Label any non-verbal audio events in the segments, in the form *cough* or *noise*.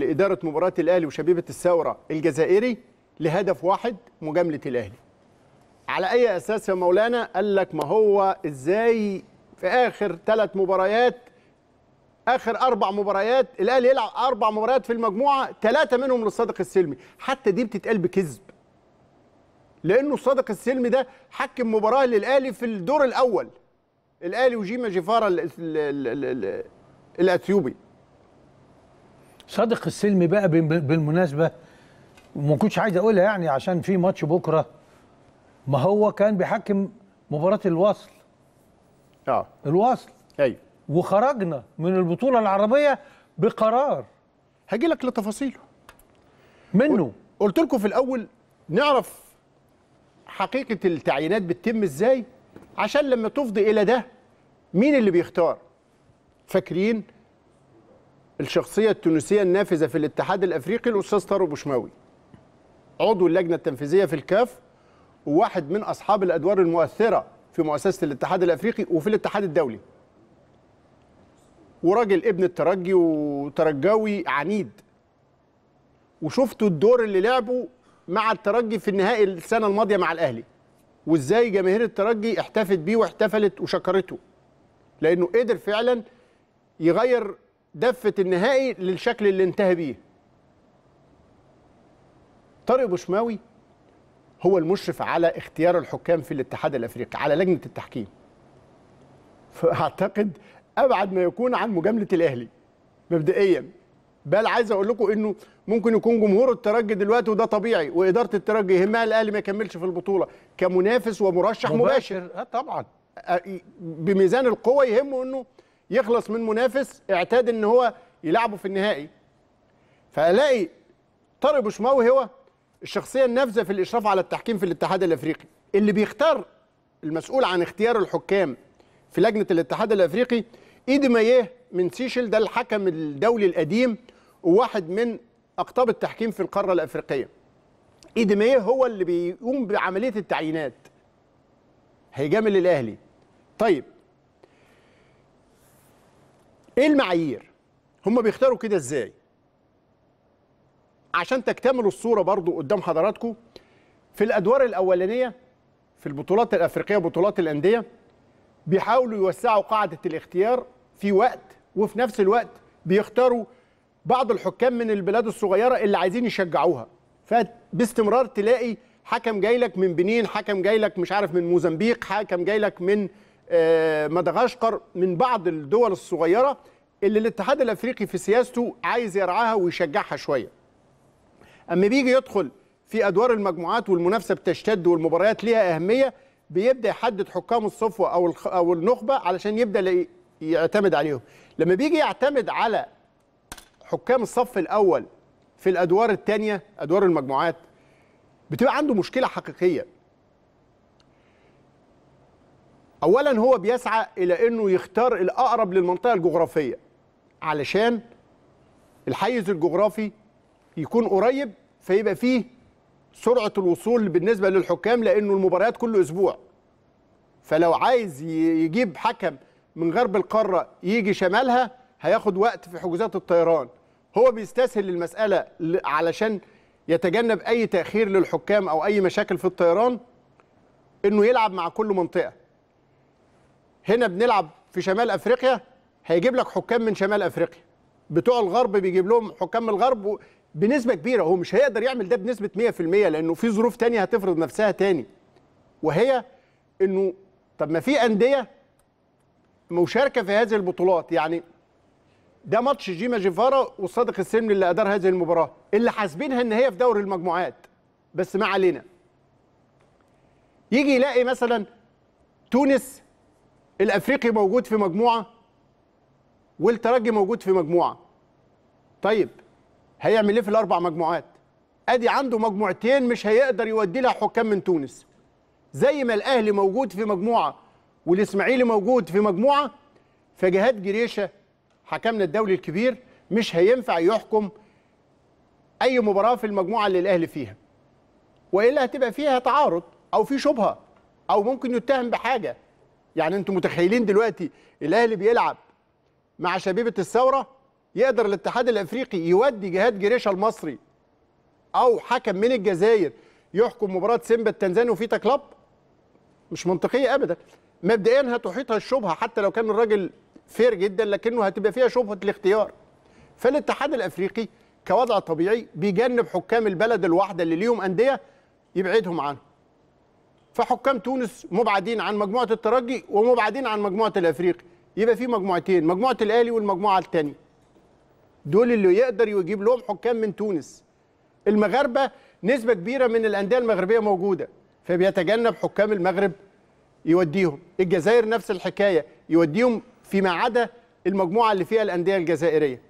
لإدارة مباراة الأهلي وشبيبة الثورة الجزائري لهدف واحد مجاملة الأهلي على أي أساس يا مولانا قال لك ما هو إزاي في آخر ثلاث مباريات آخر أربع مباريات الأهلي يلعب أربع مباريات في المجموعة ثلاثة منهم للصادق السلمي حتى دي بتتقال بكذب لأنه الصادق السلمي ده حكم مباراة للأهلي في الدور الأول الأهلي وجيما جيفارا الأثيوبي صادق السلمي بقى بالمناسبه ما كنتش عايز اقولها يعني عشان في ماتش بكره ما هو كان بيحكم مباراه الوصل اه الوصل ايوه وخرجنا من البطوله العربيه بقرار هاجي لك لتفاصيله منه قلت لكم في الاول نعرف حقيقه التعيينات بتتم ازاي عشان لما تفضي الى ده مين اللي بيختار فاكرين الشخصيه التونسيه النافذه في الاتحاد الافريقي الاستاذ طارق بوشماوي عضو اللجنه التنفيذيه في الكاف وواحد من اصحاب الادوار المؤثره في مؤسسه الاتحاد الافريقي وفي الاتحاد الدولي وراجل ابن الترجي وترجاوي عنيد وشفتوا الدور اللي لعبه مع الترجي في النهائي السنه الماضيه مع الاهلي وازاي جماهير الترجي احتفت بيه واحتفلت وشكرته لانه قدر فعلا يغير دفه النهائي للشكل اللي انتهى بيه طارق بوشماوي هو المشرف على اختيار الحكام في الاتحاد الافريقي على لجنه التحكيم فاعتقد ابعد ما يكون عن مجامله الاهلي مبدئيا بل عايز اقول لكم انه ممكن يكون جمهور الترجي دلوقتي وده طبيعي واداره الترجي يهمها الاهلي ما يكملش في البطوله كمنافس ومرشح مباشر, مباشر. آه، طبعا آه، بميزان القوه يهمه انه يخلص من منافس اعتاد ان هو يلعبه في النهائي فالاقي طارق بشماوي هو الشخصيه النافذه في الاشراف على التحكيم في الاتحاد الافريقي اللي بيختار المسؤول عن اختيار الحكام في لجنه الاتحاد الافريقي ايدي مايه من سيشل ده الحكم الدولي القديم وواحد من اقطاب التحكيم في القاره الافريقيه ايدي مايه هو اللي بيقوم بعمليه التعيينات هيجامل الاهلي طيب ايه المعايير هم بيختاروا كده ازاي عشان تكتملوا الصوره برضو قدام حضراتكم في الادوار الاولانيه في البطولات الافريقيه بطولات الانديه بيحاولوا يوسعوا قاعده الاختيار في وقت وفي نفس الوقت بيختاروا بعض الحكام من البلاد الصغيره اللي عايزين يشجعوها فباستمرار تلاقي حكم جاي لك من بنين حكم جاي لك مش عارف من موزمبيق حكم جاي لك من آه، مدغشقر من بعض الدول الصغيره اللي الاتحاد الافريقي في سياسته عايز يرعاها ويشجعها شويه. اما بيجي يدخل في ادوار المجموعات والمنافسه بتشتد والمباريات ليها اهميه بيبدا يحدد حكام الصفوه او او النخبه علشان يبدا يعتمد عليهم. لما بيجي يعتمد على حكام الصف الاول في الادوار الثانيه ادوار المجموعات بتبقى عنده مشكله حقيقيه اولا هو بيسعى الى انه يختار الاقرب للمنطقه الجغرافيه علشان الحيز الجغرافي يكون قريب فيبقى فيه سرعه الوصول بالنسبه للحكام لانه المباريات كل اسبوع فلو عايز يجيب حكم من غرب القاره يجي شمالها هياخد وقت في حجوزات الطيران هو بيستسهل المساله علشان يتجنب اي تاخير للحكام او اي مشاكل في الطيران انه يلعب مع كل منطقه هنا بنلعب في شمال افريقيا هيجيب لك حكام من شمال افريقيا بتوع الغرب بيجيب لهم حكام من الغرب بنسبه كبيره هو مش هيقدر يعمل ده بنسبه 100% لانه في ظروف تانية هتفرض نفسها تاني وهي انه طب ما في انديه مشاركه في هذه البطولات يعني ده ماتش جيما جيفارا والصادق السلم اللي ادار هذه المباراه اللي حاسبينها ان هي في دوري المجموعات بس ما علينا يجي يلاقي مثلا تونس الافريقي موجود في مجموعه والترجي موجود في مجموعه طيب هيعمل ايه في الاربع مجموعات ادي عنده مجموعتين مش هيقدر يودي لها حكام من تونس زي ما الاهلي موجود في مجموعه والاسماعيلي موجود في مجموعه فجهاد جريشه حكمنا الدولي الكبير مش هينفع يحكم اي مباراه في المجموعه اللي الاهلي فيها والا هتبقى فيها تعارض او في شبهه او ممكن يتهم بحاجه يعني انتم متخيلين دلوقتي الاهلي بيلعب مع شبيبه الثوره يقدر الاتحاد الافريقي يودي جهاد جريشه المصري او حكم من الجزائر يحكم مباراه سيمبا التنزاني وفيتا كلاب مش منطقيه ابدا مبدئيا هتحيطها الشبهه حتى لو كان الراجل فير جدا لكنه هتبقى فيها شبهه الاختيار فالاتحاد الافريقي كوضع طبيعي بيجنب حكام البلد الواحده اللي ليهم انديه يبعدهم عنه فحكام تونس مبعدين عن مجموعه الترجي ومبعدين عن مجموعه الافريقي يبقى في مجموعتين مجموعه الاهلي والمجموعه الثانيه دول اللي يقدر يجيب لهم حكام من تونس المغاربه نسبه كبيره من الانديه المغربيه موجوده فبيتجنب حكام المغرب يوديهم الجزائر نفس الحكايه يوديهم فيما عدا المجموعه اللي فيها الانديه الجزائريه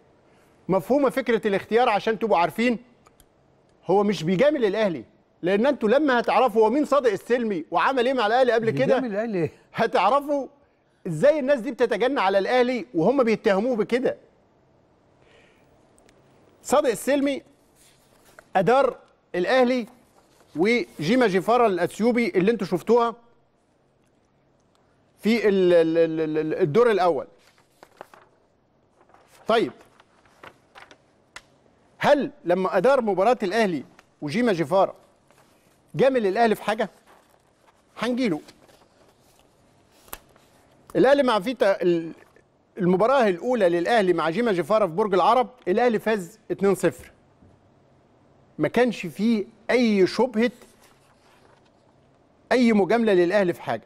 مفهومه فكره الاختيار عشان تبقوا عارفين هو مش بيجامل الاهلي لان انتوا لما هتعرفوا هو مين صادق السلمي وعمل ايه مع الاهلي قبل كده هتعرفوا ازاي الناس دي بتتجنى على الاهلي وهم بيتهموه بكده صادق السلمي ادار الاهلي وجيما جيفارا الاثيوبي اللي انتوا شفتوها في الدور الاول طيب هل لما ادار مباراه الاهلي وجيما جيفارا جامل الاهلي في حاجه هنجيله الاهلي مع فيتا المباراه الاولى للاهلي مع جيما جفاره في برج العرب الاهلي فاز 2-0 ما كانش فيه اي شبهه اي مجامله للاهلي في حاجه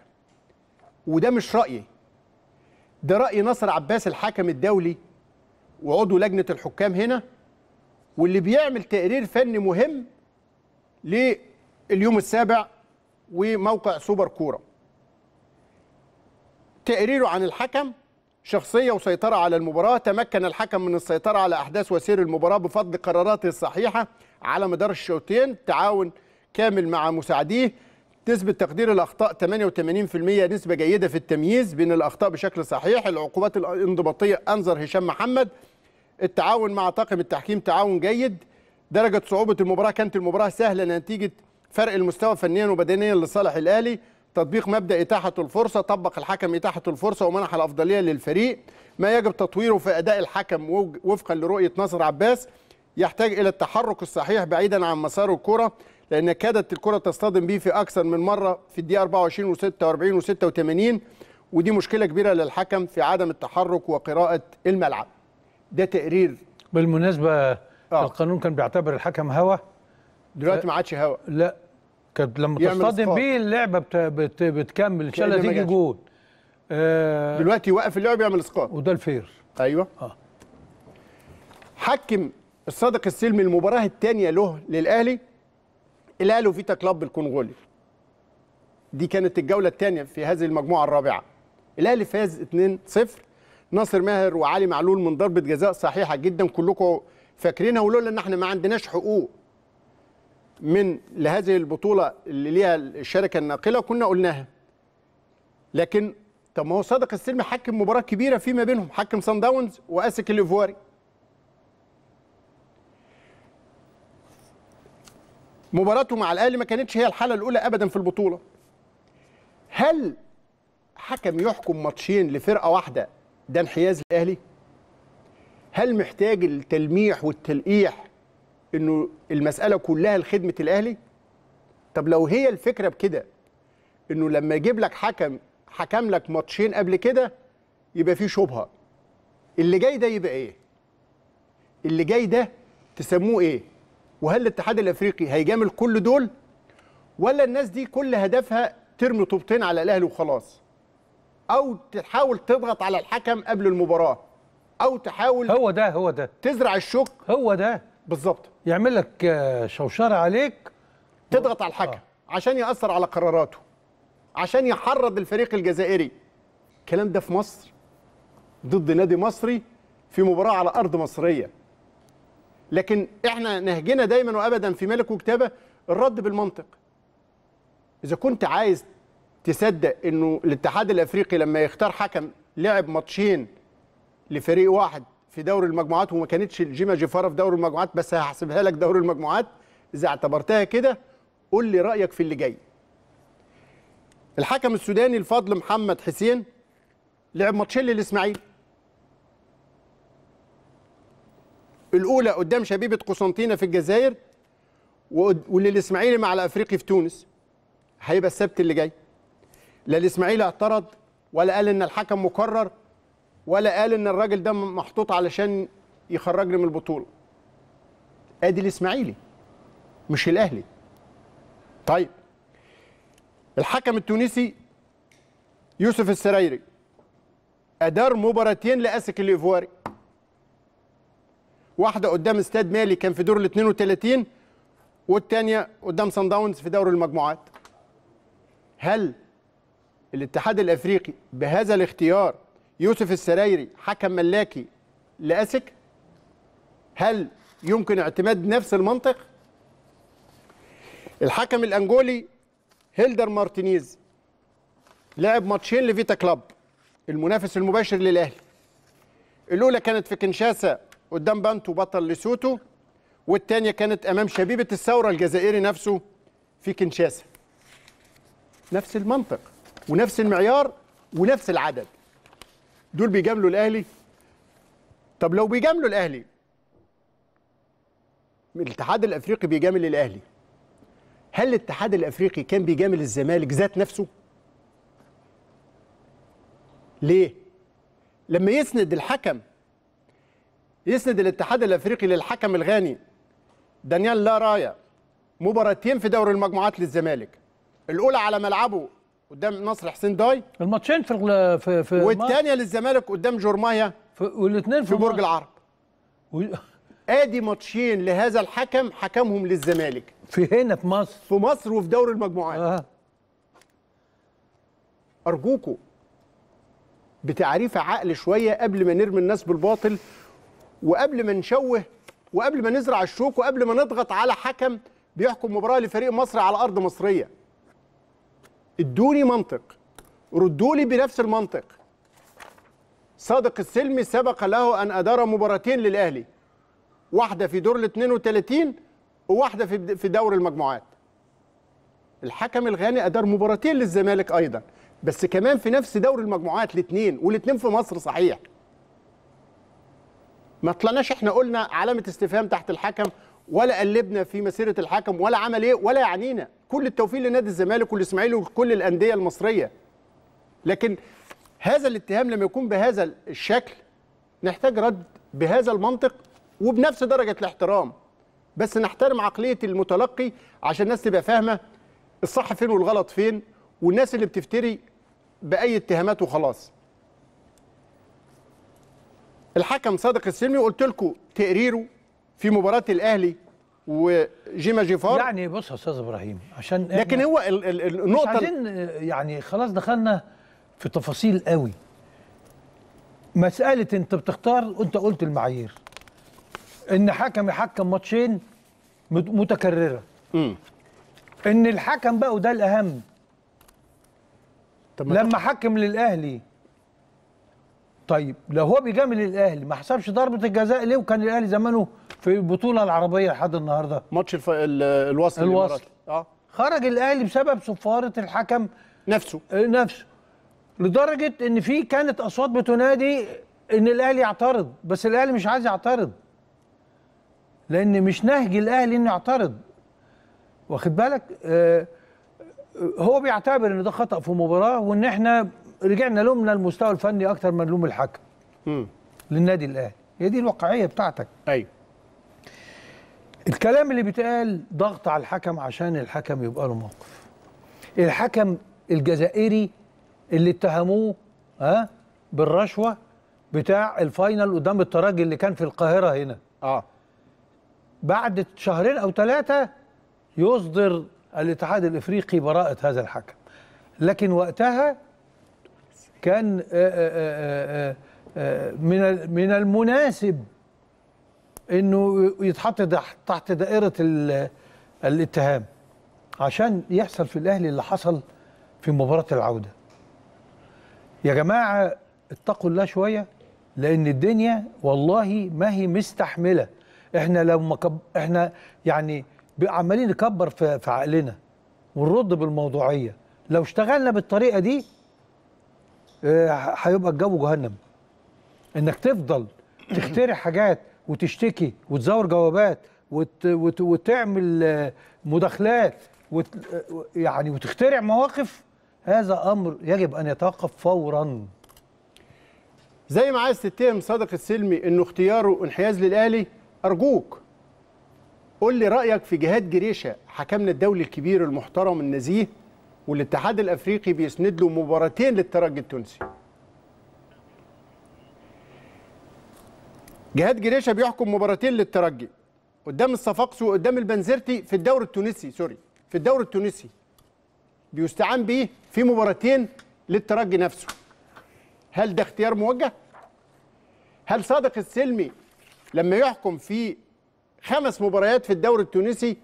وده مش رايي ده راي نصر عباس الحكم الدولي وعضو لجنه الحكام هنا واللي بيعمل تقرير فني مهم ل اليوم السابع وموقع سوبر كوره تقريره عن الحكم شخصية وسيطرة على المباراة تمكن الحكم من السيطرة على أحداث وسير المباراة بفضل قراراته الصحيحة على مدار الشوطين تعاون كامل مع مساعديه تثبت تقدير الأخطاء 88% نسبة جيدة في التمييز بين الأخطاء بشكل صحيح العقوبات الانضباطية أنظر هشام محمد التعاون مع طاقم التحكيم تعاون جيد درجة صعوبة المباراة كانت المباراة سهلة نتيجة فرق المستوى فنيا وبدنيا لصالح الاهلي تطبيق مبدا اتاحه الفرصه طبق الحكم اتاحه الفرصه ومنح الافضليه للفريق ما يجب تطويره في اداء الحكم وفقا لرؤيه ناصر عباس يحتاج الى التحرك الصحيح بعيدا عن مسار الكره لان كادت الكره تصطدم به في اكثر من مره في الدقيقه 24 و46 و86 ودي مشكله كبيره للحكم في عدم التحرك وقراءه الملعب ده تقرير بالمناسبه آه. القانون كان بيعتبر الحكم هوا دلوقتي ما عادش هوا لا كانت لما تصطدم بيه اللعبه بت... بت... بتكمل ان شاء الله تيجي جول آه دلوقتي وقف اللعب يعمل اسقاط وده الفير ايوه اه حكم الصادق السلمي المباراه الثانيه له للاهلي الاهلي وفيتا كلاب الكونغولي دي كانت الجوله الثانيه في هذه المجموعه الرابعه الاهلي فاز 2-0 ناصر ماهر وعلي معلول من ضربه جزاء صحيحه جدا كلكم فاكرينها ولولا ان احنا ما عندناش حقوق من لهذه البطولة اللي ليها الشركة الناقلة كنا قلناها لكن طب ما هو صادق السلمي حكم مباراة كبيرة فيما بينهم حكم سان داونز وأسك الليفواري مباراته مع الأهلي ما كانتش هي الحالة الأولى أبدا في البطولة هل حكم يحكم ماتشين لفرقة واحدة ده انحياز للأهلي؟ هل محتاج التلميح والتلقيح انه المساله كلها لخدمه الاهلي طب لو هي الفكره بكده انه لما يجيب لك حكم حكم لك ماتشين قبل كده يبقى فيه شبهه اللي جاي ده يبقى ايه اللي جاي ده تسموه ايه وهل الاتحاد الافريقي هيجامل كل دول ولا الناس دي كل هدفها ترمي طوبتين على الاهلي وخلاص او تحاول تضغط على الحكم قبل المباراه او تحاول هو ده هو ده تزرع الشك هو ده بالظبط يعمل لك آه، شوشره عليك تضغط على الحكم آه. عشان ياثر على قراراته عشان يحرض الفريق الجزائري الكلام ده في مصر ضد نادي مصري في مباراه على ارض مصريه لكن احنا نهجنا دايما وابدا في ملك وكتابه الرد بالمنطق اذا كنت عايز تصدق انه الاتحاد الافريقي لما يختار حكم لعب ماتشين لفريق واحد في دوري المجموعات وما كانتش جيما جيفارا في دوري المجموعات بس هحسبها لك دوري المجموعات اذا اعتبرتها كده قول لي رايك في اللي جاي الحكم السوداني الفضل محمد حسين لعب ماتشين للاسماعيلي الاولى قدام شبيبه قسنطينه في الجزائر وللاسماعيلي مع الافريقي في تونس هيبقى السبت اللي جاي لا الاسماعيلي اعترض ولا قال ان الحكم مكرر ولا قال ان الراجل ده محطوط علشان يخرجني من البطوله ادي الاسماعيلي مش الاهلي طيب الحكم التونسي يوسف السرايري ادار مباراتين لاسك الايفواري واحده قدام استاد مالي كان في دور ال 32 والثانيه قدام سان داونز في دور المجموعات هل الاتحاد الافريقي بهذا الاختيار يوسف السرايري حكم ملاكي لاسك هل يمكن اعتماد نفس المنطق الحكم الانجولي هيلدر مارتينيز لعب ماتشين لفيتا كلاب المنافس المباشر للاهلي الاولى كانت في كنشاسا قدام بانتو بطل لسوتو والثانيه كانت امام شبيبه الثوره الجزائري نفسه في كنشاسا نفس المنطق ونفس المعيار ونفس العدد دول بيجاملوا الاهلي طب لو بيجاملوا الاهلي الاتحاد الافريقي بيجامل الاهلي هل الاتحاد الافريقي كان بيجامل الزمالك ذات نفسه ليه لما يسند الحكم يسند الاتحاد الافريقي للحكم الغاني دانيال لارايا مباراتين في دوري المجموعات للزمالك الاولى على ملعبه قدام نصر حسين داي الماتشين في في في والثانيه للزمالك قدام جورمايا والاثنين في, في برج العرب و... ادي ماتشين لهذا الحكم حكمهم للزمالك في هنا في مصر في مصر وفي دوري المجموعات آه. ارجوكوا بتعريف عقل شويه قبل ما نرمي الناس بالباطل وقبل ما نشوه وقبل ما نزرع الشوك وقبل ما نضغط على حكم بيحكم مباراه لفريق مصري على ارض مصريه ادوني منطق ردوا لي بنفس المنطق صادق السلمي سبق له ان ادار مباراتين للاهلي واحده في دور ال 32 وواحده في في دور المجموعات الحكم الغاني ادار مباراتين للزمالك ايضا بس كمان في نفس دور المجموعات الاثنين والاثنين في مصر صحيح ما طلعناش احنا قلنا علامه استفهام تحت الحكم ولا قلبنا في مسيره الحكم ولا عمل ايه ولا يعنينا كل التوفيق لنادي الزمالك والاسماعيلي وكل الانديه المصريه لكن هذا الاتهام لما يكون بهذا الشكل نحتاج رد بهذا المنطق وبنفس درجه الاحترام بس نحترم عقليه المتلقي عشان الناس تبقى فاهمه الصح فين والغلط فين والناس اللي بتفتري باي اتهامات وخلاص الحكم صادق السلمي قلت لكم تقريره في مباراه الاهلي وجيما جيفار يعني بص يا استاذ ابراهيم عشان لكن هو النقطه مش عايزين يعني خلاص دخلنا في تفاصيل قوي مساله انت بتختار انت قلت المعايير ان حكم يحكم ماتشين متكرره م. ان الحكم بقى وده الاهم طب لما حكم للاهلي طيب لو هو بيجامل الاهلي ما حسبش ضربه الجزاء ليه وكان الاهلي زمانه في البطوله العربيه لحد النهارده ماتش الف... ال... الوصل الوصل اه خرج الاهلي بسبب صفاره الحكم نفسه آه، نفسه لدرجه ان في كانت اصوات بتنادي ان الاهلي يعترض بس الاهلي مش عايز يعترض لان مش نهج الاهلي انه يعترض واخد بالك آه, آه، هو بيعتبر ان ده خطا في مباراه وان احنا رجعنا لومنا المستوى الفني اكتر من لوم الحكم للنادي الاهلي هي دي الواقعيه بتاعتك ايوه الكلام اللي بيتقال ضغط على الحكم عشان الحكم يبقى له موقف الحكم الجزائري اللي اتهموه ها بالرشوه بتاع الفاينل قدام الترجي اللي كان في القاهره هنا اه بعد شهرين او ثلاثه يصدر الاتحاد الافريقي براءه هذا الحكم لكن وقتها كان آه، آه، آه، من من المناسب انه يتحط تحت دائره الاتهام عشان يحصل في الاهلي اللي حصل في مباراه العوده يا جماعه اتقوا الله شويه لان الدنيا والله ما هي مستحمله احنا لو كب... احنا يعني عمالين نكبر في... في عقلنا ونرد بالموضوعيه لو اشتغلنا بالطريقه دي آه، هيبقى الجو جهنم انك تفضل تخترع حاجات وتشتكي وتزور جوابات وت وت وتعمل مداخلات وت يعني وتخترع مواقف هذا امر يجب ان يتوقف فورا زي ما عايز تتهم صادق السلمي انه اختياره انحياز للاهلي ارجوك قول لي رايك في جهاد جريشه حكمنا الدولي الكبير المحترم النزيه والاتحاد الافريقي بيسند له مباراتين للترجي التونسي جهاد جريشه بيحكم مباراتين للترجي قدام الصفاقسي وقدام البنزرتي في الدوري التونسي سوري في الدوري التونسي بيستعان بيه في مباراتين للترجي نفسه هل ده اختيار موجه هل صادق السلمي لما يحكم في خمس مباريات في الدوري التونسي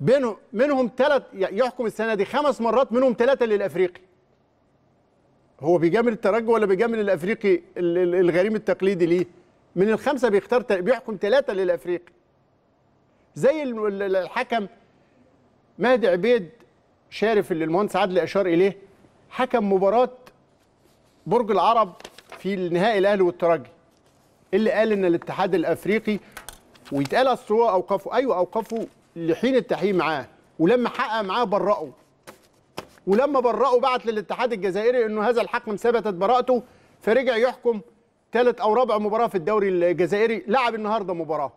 بينهم منهم ثلاث يحكم السنه دي خمس مرات منهم ثلاثه للافريقي هو بيجامل الترجي ولا بيجامل الافريقي الغريم التقليدي ليه من الخمسه بيختار بيحكم ثلاثه للافريقي زي الحكم مهدي عبيد شارف اللي المهندس عادل اشار اليه حكم مباراه برج العرب في النهائي الاهلي والترجي اللي قال ان الاتحاد الافريقي ويتقال اصل هو اوقفه ايوه اوقفه لحين التحقيق معاه ولما حقق معاه برأه ولما برأه بعت للاتحاد الجزائري انه هذا الحكم ثبتت براءته فرجع يحكم ثالث او رابع مباراه في الدوري الجزائري لعب النهارده مباراه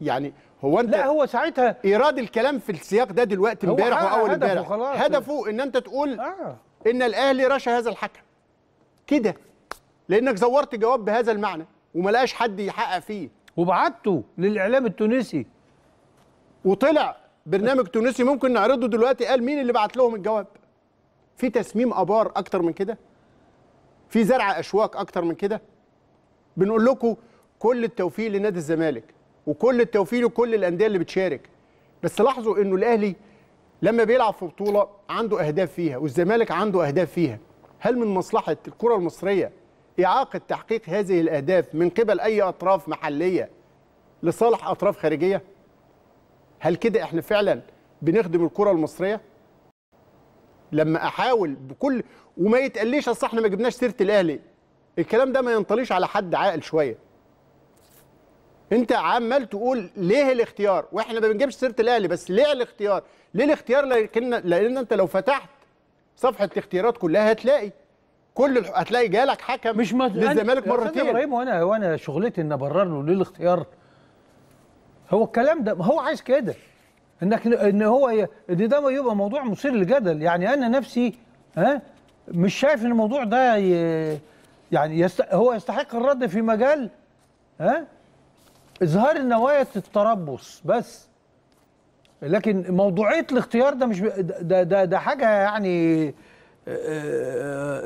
يعني هو انت لا هو ساعتها ايراد الكلام في السياق ده دلوقتي امبارح واول امبارح هدفه, هدفه ان انت تقول آه. ان الاهلي رشا هذا الحكم كده لانك زورت جواب بهذا المعنى وما لقاش حد يحقق فيه وبعته للاعلام التونسي وطلع برنامج تونسي ممكن نعرضه دلوقتي قال مين اللي بعت لهم الجواب في تسميم ابار اكتر من كده في زرع اشواك اكتر من كده بنقول لكم كل التوفيق لنادي الزمالك وكل التوفيق لكل الانديه اللي بتشارك بس لاحظوا انه الاهلي لما بيلعب في بطوله عنده اهداف فيها والزمالك عنده اهداف فيها هل من مصلحه الكره المصريه اعاقه تحقيق هذه الاهداف من قبل اي اطراف محليه لصالح اطراف خارجيه هل كده احنا فعلا بنخدم الكره المصريه لما احاول بكل وما يتقليش اصل احنا ما جبناش سيره الاهلي الكلام ده ما ينطليش على حد عاقل شويه انت عمال تقول ليه الاختيار واحنا ما بنجيبش سيره الاهلي بس ليه الاختيار ليه الاختيار لكن لان انت لو فتحت صفحه الاختيارات كلها هتلاقي كل الح... هتلاقي جالك حكم مش مد... للزمالك مرتين ابراهيم وانا وانا شغلتي ان ابرر له ليه الاختيار هو الكلام ده هو عايز كده انك ان هو ي... ان ده يبقى موضوع مثير للجدل يعني انا نفسي ها مش شايف ان الموضوع ده يعني يست... هو يستحق الرد في مجال ها اظهار نوايا التربص بس لكن موضوعيه الاختيار ده مش ده ده ده حاجه يعني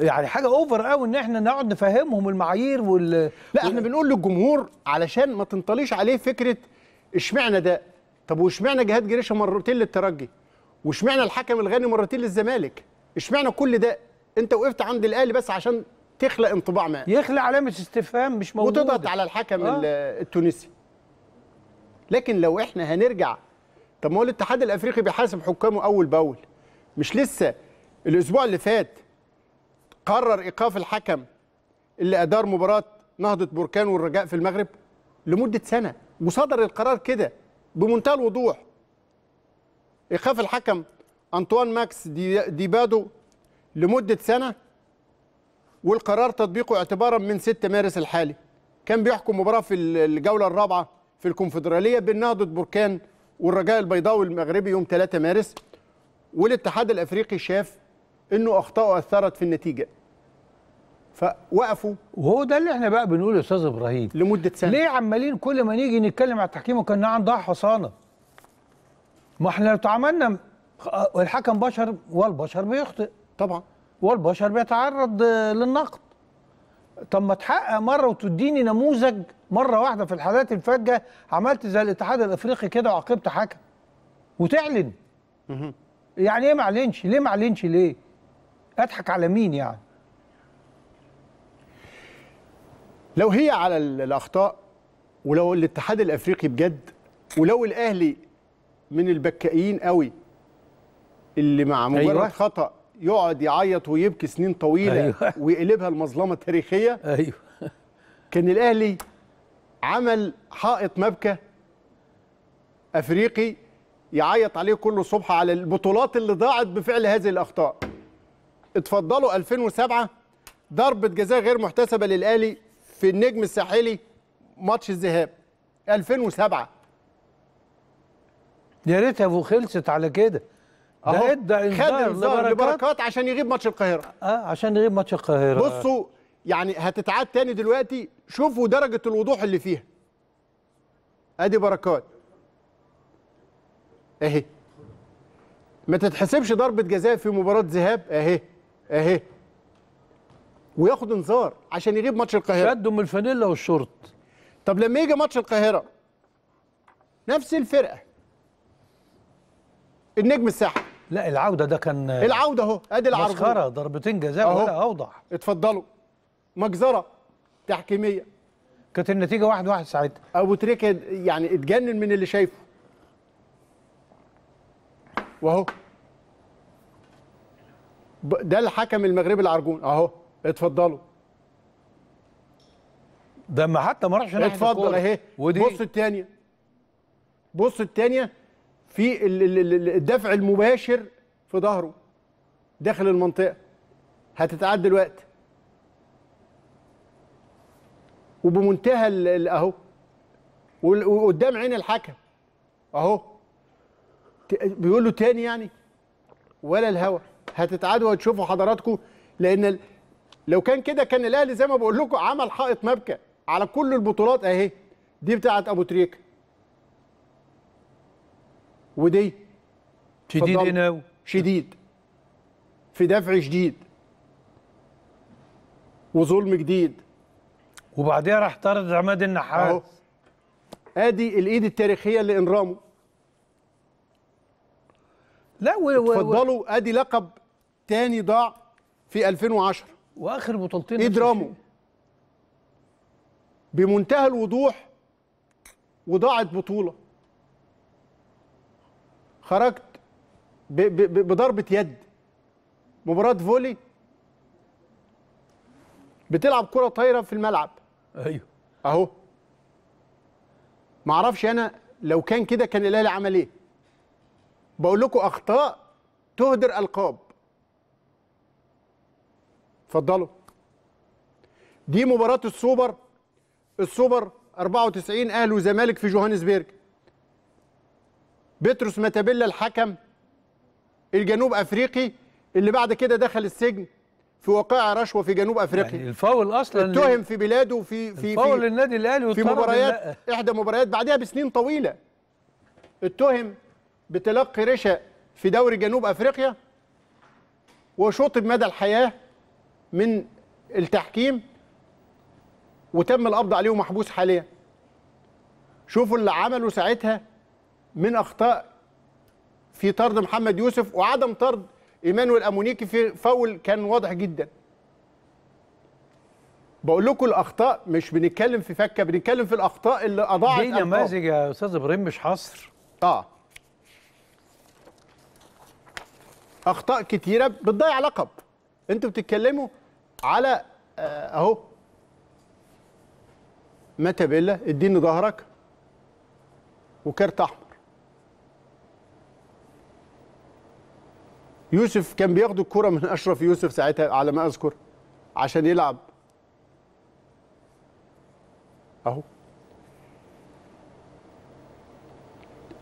يعني حاجه اوفر قوي ان احنا نقعد نفهمهم المعايير وال لا احنا بنقول للجمهور علشان ما تنطليش عليه فكره اشمعنى ده طب واشمعنى جهاد جريشه مرتين للترجي واشمعنى الحكم الغني مرتين للزمالك اشمعنى كل ده انت وقفت عند الاهلي بس عشان تخلق انطباع ما يخلق علامه استفهام مش موجوده وتضغط على الحكم آه. التونسي لكن لو احنا هنرجع طب ما هو الاتحاد الافريقي بيحاسب حكامه اول باول مش لسه الاسبوع اللي فات قرر ايقاف الحكم اللي ادار مباراه نهضه بركان والرجاء في المغرب لمده سنه وصدر القرار كده بمنتهى الوضوح ايقاف الحكم انطوان ماكس دي, دي بادو لمده سنه والقرار تطبيقه اعتبارا من 6 مارس الحالي كان بيحكم مباراه في الجوله الرابعه في الكونفدراليه بين نهضة بركان والرجاء البيضاوي المغربي يوم 3 مارس والاتحاد الافريقي شاف انه اخطائه اثرت في النتيجه فوقفوا وهو ده اللي احنا بقى بنقول يا استاذ ابراهيم لمده سنه ليه عمالين كل ما نيجي نتكلم على التحكيم وكان عندها نعم حصانه ما احنا لو تعاملنا آه، الحكم بشر والبشر بيخطئ طبعا والبشر بيتعرض للنقد طب ما تحقق مره وتديني نموذج مره واحده في الحالات الفجه عملت زي الاتحاد الافريقي كده وعاقبت حكم وتعلن يعني ايه ما اعلنش ليه ما اعلنش ليه اضحك على مين يعني لو هي على الاخطاء ولو الاتحاد الافريقي بجد ولو الاهلي من البكائيين قوي اللي مع أيوة. مجرد أيوة. خطا يقعد يعيط ويبكي سنين طويله أيوة. *laughs* ويقلبها المظلمه تاريخيه ايوه كان الاهلي عمل حائط مبكى افريقي يعيط عليه كل صبح على البطولات اللي ضاعت بفعل هذه الاخطاء اتفضلوا 2007 ضربه جزاء غير محتسبه للاهلي في النجم الساحلي ماتش الذهاب 2007 يا ريتها خلصت على كده ده ادى انذار لبركات, عشان يغيب ماتش القاهره اه عشان يغيب ماتش القاهره بصوا يعني هتتعاد تاني دلوقتي شوفوا درجه الوضوح اللي فيها ادي بركات اهي ما تتحسبش ضربه جزاء في مباراه ذهاب اهي اهي وياخد انذار عشان يغيب ماتش القاهره شد من الفانيلا والشورت طب لما يجي ماتش القاهره نفس الفرقه النجم الساحل لا العوده ده كان العوده اهو ادي العرض مسخره ضربتين جزاء أهو. ولا اوضح اتفضلوا مجزره تحكيميه كانت النتيجه 1-1 واحد واحد ساعتها ابو تريكه يعني اتجنن من اللي شايفه واهو ده الحكم المغربي العرجون اهو اتفضلوا ده ما حتى ما راحش اتفضل اهي بص الثانيه بص الثانيه في الدفع المباشر في ظهره داخل المنطقه هتتعدى الوقت وبمنتهى اهو وقدام عين الحكم اهو بيقول له تاني يعني ولا الهوا هتتعادوا وتشوفوا حضراتكم لان لو كان كده كان الاهلي زي ما بقول لكم عمل حائط مبكى على كل البطولات اهي دي بتاعت ابو تريكه ودي شديد هنا شديد في دفع شديد وظلم جديد وبعديها راح طرد عماد النحاس اهو ادي الايد التاريخيه انرموا لا و... اتفضلوا ادي لقب تاني ضاع في 2010 واخر بطولتين ايد رامو بمنتهى الوضوح وضاعت بطوله خرجت بضربه يد مباراه فولي بتلعب كره طايره في الملعب ايوه اهو ما اعرفش انا لو كان كده كان الاهلي عمل ايه بقول لكم اخطاء تهدر القاب اتفضلوا دي مباراه السوبر السوبر 94 اهلي وزمالك في جوهانسبرج بيتروس ماتابيلا الحكم الجنوب افريقي اللي بعد كده دخل السجن في وقائع رشوه في جنوب افريقيا يعني الفاول اصلا اتهم في بلاده في في الفاول في النادي الاهلي في مباريات احدى مباريات بعدها بسنين طويله اتهم بتلقي رشا في دوري جنوب افريقيا وشطب مدى الحياه من التحكيم وتم القبض عليه ومحبوس حاليا شوفوا اللي عمله ساعتها من اخطاء في طرد محمد يوسف وعدم طرد ايمانويل امونيكي في فاول كان واضح جدا بقول لكم الاخطاء مش بنتكلم في فكه بنتكلم في الاخطاء اللي اضاعت دي نماذج يا استاذ ابراهيم مش حصر اه اخطاء كتيره بتضيع لقب انتوا بتتكلموا على آه، اهو متى بيلا اديني ظهرك وكارت احمر يوسف كان بياخد الكرة من أشرف يوسف ساعتها على ما أذكر عشان يلعب أهو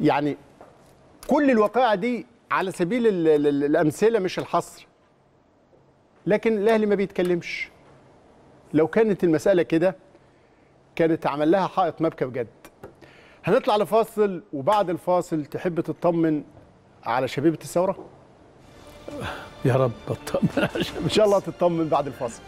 يعني كل الوقائع دي على سبيل الأمثلة مش الحصر لكن الأهلي ما بيتكلمش لو كانت المسألة كده كانت عمل لها حائط مبكى بجد هنطلع لفاصل وبعد الفاصل تحب تطمن على شبيبة الثورة؟ يا رب اطمن ان شاء الله تطمن بعد الفصل